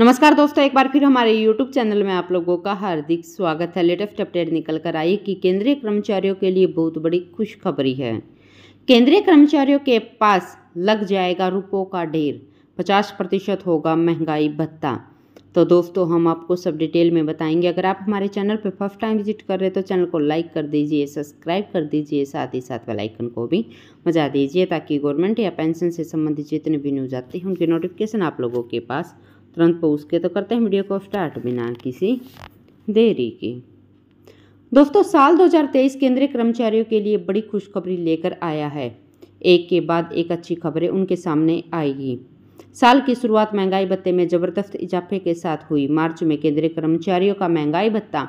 नमस्कार दोस्तों एक बार फिर हमारे YouTube चैनल में आप लोगों का हार्दिक स्वागत है लेटेस्ट अपडेट निकल कर आई कि केंद्रीय कर्मचारियों के लिए बहुत बड़ी खुशखबरी है केंद्रीय कर्मचारियों के पास लग जाएगा रुपयों का ढेर 50 प्रतिशत होगा महंगाई भत्ता तो दोस्तों हम आपको सब डिटेल में बताएंगे अगर आप हमारे चैनल पर फर्स्ट टाइम विजिट कर रहे हैं तो चैनल को लाइक कर दीजिए सब्सक्राइब कर दीजिए साथ ही साथ वेलाइकन आइकन को भी बजा दीजिए ताकि गवर्नमेंट या पेंशन से संबंधित जितने भी न्यूज़ आते हैं उनके नोटिफिकेशन आप लोगों के पास तुरंत पहुँच के तो करते हैं वीडियो को स्टार्ट बिना किसी देरी के दोस्तों साल 2023 केंद्रीय कर्मचारियों के लिए बड़ी खुशखबरी लेकर आया है एक के बाद एक अच्छी खबरें उनके सामने आएगी साल की शुरुआत महंगाई भत्ते में जबरदस्त इजाफे के साथ हुई मार्च में केंद्रीय कर्मचारियों का महंगाई भत्ता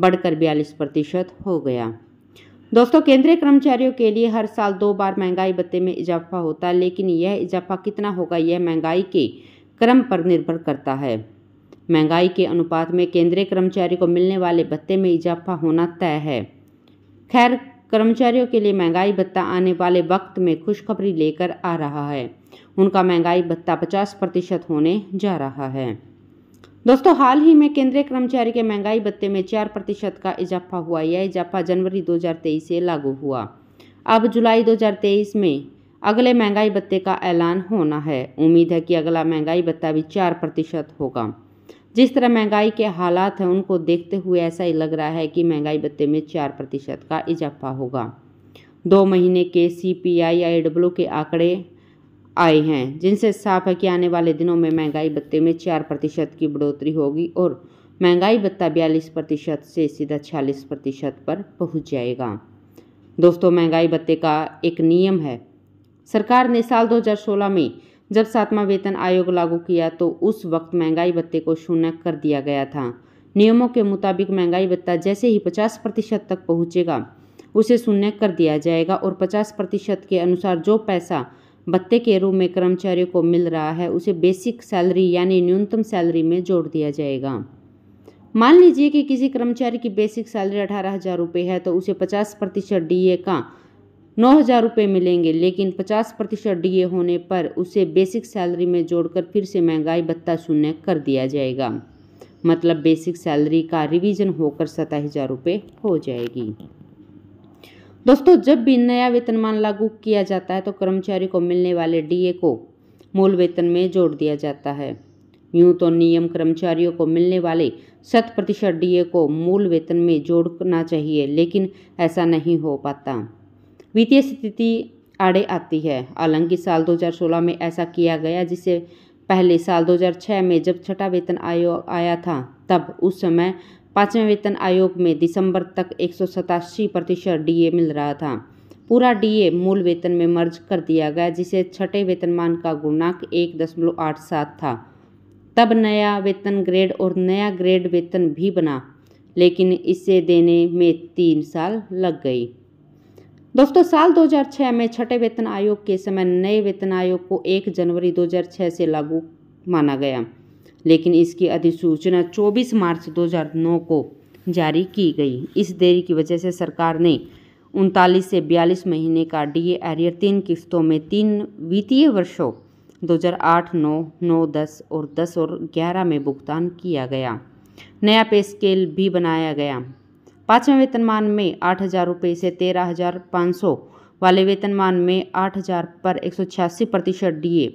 बढ़कर बयालीस प्रतिशत हो गया दोस्तों केंद्रीय कर्मचारियों के लिए हर साल दो बार महंगाई भत्ते में इजाफा होता है लेकिन यह इजाफा कितना होगा यह महंगाई के क्रम पर निर्भर करता है महंगाई के अनुपात में केंद्रीय कर्मचारी को मिलने वाले भत्ते में इजाफा होना तय है खैर कर्मचारियों के लिए महंगाई भत्ता आने वाले वक्त में खुशखबरी लेकर आ रहा है उनका महंगाई भत्ता 50 प्रतिशत होने जा रहा है दोस्तों हाल ही में केंद्रीय कर्मचारी के महंगाई भत्ते में 4 प्रतिशत का इजाफा हुआ यह इजाफा जनवरी 2023 से लागू हुआ अब जुलाई 2023 में अगले महंगाई भत्ते का ऐलान होना है उम्मीद है कि अगला महंगाई भत्ता भी चार प्रतिशत होगा जिस तरह महंगाई के हालात हैं उनको देखते हुए ऐसा ही लग रहा है कि महंगाई भत्ते में चार प्रतिशत का इजाफा होगा दो महीने के C P I I W के आंकड़े आए हैं जिनसे साफ है कि आने वाले दिनों में महंगाई भत्ते में चार प्रतिशत की बढ़ोतरी होगी और महंगाई भत्ता बयालीस प्रतिशत से सीधा छियालीस प्रतिशत पर पहुँच जाएगा दोस्तों महंगाई भत्ते का एक नियम है सरकार ने साल 2016 में जब सातवां वेतन आयोग लागू किया तो उस वक्त महंगाई भत्ते को शून्य कर दिया गया था नियमों के मुताबिक महंगाई भत्ता जैसे ही 50 प्रतिशत तक पहुंचेगा उसे शून्य कर दिया जाएगा और 50 प्रतिशत के अनुसार जो पैसा भत्ते के रूप में कर्मचारियों को मिल रहा है उसे बेसिक सैलरी यानी न्यूनतम सैलरी में जोड़ दिया जाएगा मान लीजिए कि किसी कर्मचारी की बेसिक सैलरी अठारह हज़ार रुपये है तो उसे पचास प्रतिशत डी का नौ हज़ार रुपये मिलेंगे लेकिन पचास प्रतिशत डी होने पर उसे बेसिक सैलरी में जोड़कर फिर से महंगाई भत्ता शून्य कर दिया जाएगा मतलब बेसिक सैलरी का रिवीजन होकर सताई हज़ार रुपये हो जाएगी दोस्तों जब भी नया वेतनमान लागू किया जाता है तो कर्मचारी को मिलने वाले डीए को मूल वेतन में जोड़ दिया जाता है यूं तो नियम कर्मचारियों को मिलने वाले शत प्रतिशत डी को मूल वेतन में जोड़ना चाहिए लेकिन ऐसा नहीं हो पाता वित्तीय स्थिति आड़े आती है हालांकि साल 2016 में ऐसा किया गया जिसे पहले साल 2006 में जब छठा वेतन आयोग आया था तब उस समय पाँचवें वेतन आयोग में दिसंबर तक एक प्रतिशत डी मिल रहा था पूरा डीए मूल वेतन में मर्ज कर दिया गया जिसे छठे वेतनमान का गुणांक एक दशमलव आठ सात था तब नया वेतन ग्रेड और नया ग्रेड वेतन भी बना लेकिन इसे देने में तीन साल लग गई दोस्तों साल 2006 में छठे वेतन आयोग के समय नए वेतन आयोग को 1 जनवरी 2006 से लागू माना गया लेकिन इसकी अधिसूचना 24 मार्च 2009 को जारी की गई इस देरी की वजह से सरकार ने उनतालीस से बयालीस महीने का डीए एरियर तीन किस्तों में तीन वित्तीय वर्षों 2008, 9, 9, 10 और 10 और 11 में भुगतान किया गया नया पे स्केल भी बनाया गया पाँचवें वेतनमान में आठ हज़ार रुपये से तेरह हज़ार पाँच सौ वाले वेतनमान में आठ हज़ार पर एक सौ छियासी प्रतिशत डी ए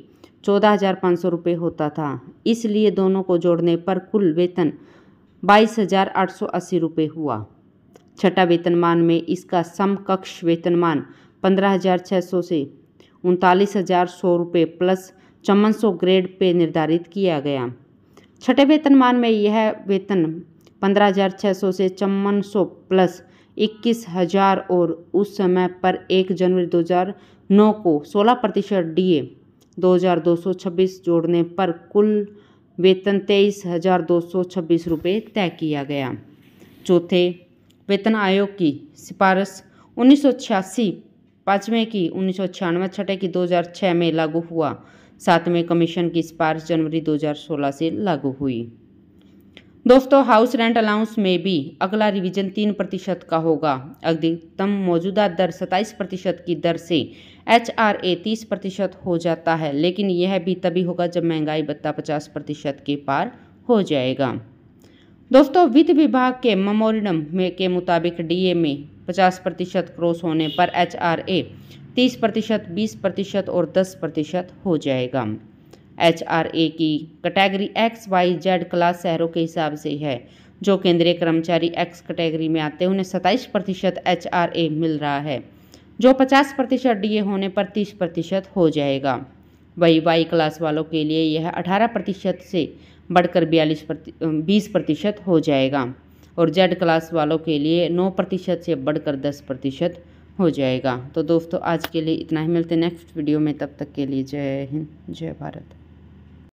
चौदह हज़ार पाँच सौ रुपये होता था इसलिए दोनों को जोड़ने पर कुल वेतन बाईस हज़ार आठ सौ अस्सी रुपये हुआ छठा वेतनमान में इसका समकक्ष वेतनमान पंद्रह हज़ार छः सौ से उनतालीस हज़ार सौ रुपये प्लस चौवन सौ ग्रेड पे निर्धारित किया गया छठे वेतनमान में यह वेतन पंद्रह हज़ार छः सौ से चौवन सौ प्लस इक्कीस हज़ार और उस समय पर एक जनवरी दो हज़ार नौ को सोलह प्रतिशत डी ए दो हज़ार दो सौ छब्बीस जोड़ने पर कुल वेतन तेईस हज़ार दो सौ छब्बीस रुपये तय किया गया चौथे वेतन आयोग की सिफारिश उन्नीस सौ छियासी पाँचवें की उन्नीस सौ छियानवे छठे की 2006 में लागू हुआ सातवें कमीशन की सिफारिश जनवरी 2016 से लागू हुई दोस्तों हाउस रेंट अलाउंस में भी अगला रिवीजन तीन प्रतिशत का होगा अधिकतम मौजूदा दर सत्ताईस प्रतिशत की दर से एच आर ए तीस प्रतिशत हो जाता है लेकिन यह भी तभी होगा जब महंगाई भत्ता पचास प्रतिशत के पार हो जाएगा दोस्तों वित्त विभाग के मेमोरेंडम में के मुताबिक डीए में पचास प्रतिशत क्रॉस होने पर एच आर ए तीस प्रतिशत बीस प्रतिशत और दस प्रतिशत हो जाएगा एच आर ए की category X Y Z class शहरों के हिसाब से है जो केंद्रीय कर्मचारी एक्स कैटेगरी में आते हैं उन्हें सत्ताईस प्रतिशत एच आर ए मिल रहा है जो पचास प्रतिशत डी ए होने पर तीस प्रतिशत हो जाएगा वही वाई क्लास वालों के लिए यह अठारह प्रतिशत से बढ़कर बयालीस प्रति बीस प्रतिशत हो जाएगा और जेड क्लास वालों के लिए नौ प्रतिशत से बढ़कर दस प्रतिशत हो जाएगा तो दोस्तों आज के लिए इतना ही मिलते नेक्स्ट वीडियो में तब तक के लिए जय हिंद जय भारत